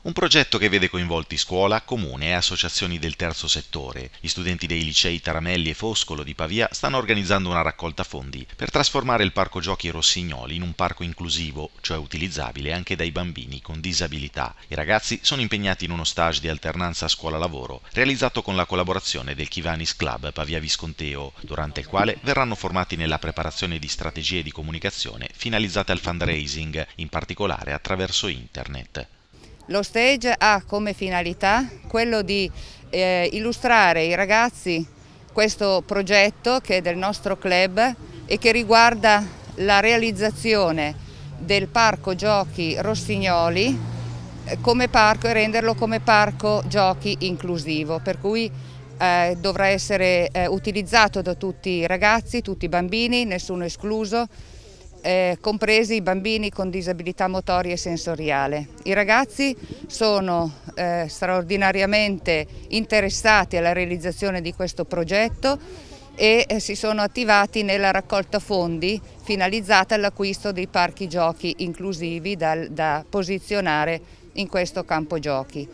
Un progetto che vede coinvolti scuola, comune e associazioni del terzo settore. Gli studenti dei licei Taramelli e Foscolo di Pavia stanno organizzando una raccolta fondi per trasformare il parco giochi Rossignoli in un parco inclusivo, cioè utilizzabile anche dai bambini con disabilità. I ragazzi sono impegnati in uno stage di alternanza scuola-lavoro realizzato con la collaborazione del Chivanis Club Pavia Visconteo, durante il quale verranno formati nella preparazione di strategie di comunicazione finalizzate al fundraising, in particolare attraverso internet. Lo stage ha come finalità quello di eh, illustrare ai ragazzi questo progetto che è del nostro club e che riguarda la realizzazione del parco giochi Rossignoli eh, come parco e renderlo come parco giochi inclusivo, per cui eh, dovrà essere eh, utilizzato da tutti i ragazzi, tutti i bambini, nessuno escluso, eh, compresi i bambini con disabilità motoria e sensoriale. I ragazzi sono eh, straordinariamente interessati alla realizzazione di questo progetto e eh, si sono attivati nella raccolta fondi finalizzata all'acquisto dei parchi giochi inclusivi dal, da posizionare in questo campo giochi.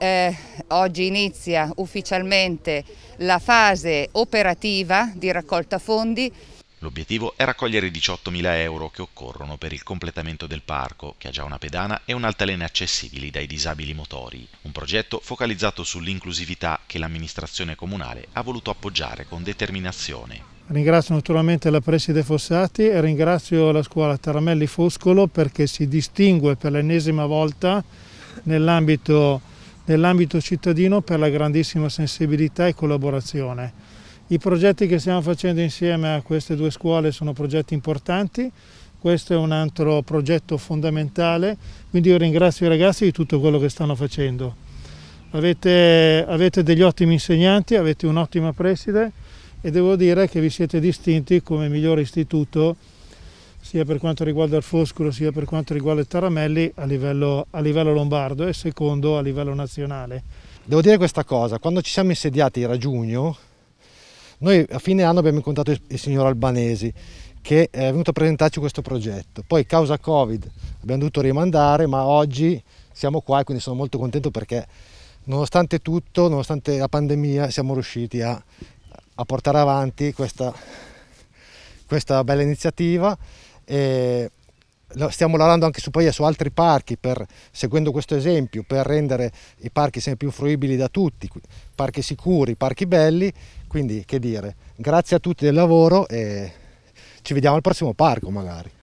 Eh, oggi inizia ufficialmente la fase operativa di raccolta fondi L'obiettivo è raccogliere i 18.000 euro che occorrono per il completamento del parco, che ha già una pedana e un'altalena accessibili dai disabili motori, un progetto focalizzato sull'inclusività che l'amministrazione comunale ha voluto appoggiare con determinazione. Ringrazio naturalmente la Preside Fossati e ringrazio la scuola Taramelli Foscolo perché si distingue per l'ennesima volta nell'ambito nell cittadino per la grandissima sensibilità e collaborazione. I progetti che stiamo facendo insieme a queste due scuole sono progetti importanti, questo è un altro progetto fondamentale, quindi io ringrazio i ragazzi di tutto quello che stanno facendo. Avete, avete degli ottimi insegnanti, avete un'ottima preside e devo dire che vi siete distinti come migliore istituto sia per quanto riguarda il Foscolo sia per quanto riguarda il Taramelli a livello, a livello lombardo e secondo a livello nazionale. Devo dire questa cosa, quando ci siamo insediati era giugno noi a fine anno abbiamo incontrato il signor Albanesi che è venuto a presentarci questo progetto. Poi causa Covid abbiamo dovuto rimandare, ma oggi siamo qua e quindi sono molto contento perché nonostante tutto, nonostante la pandemia, siamo riusciti a, a portare avanti questa, questa bella iniziativa. E stiamo lavorando anche su, poi, su altri parchi, per, seguendo questo esempio, per rendere i parchi sempre più fruibili da tutti, parchi sicuri, parchi belli quindi che dire, grazie a tutti del lavoro e ci vediamo al prossimo parco magari.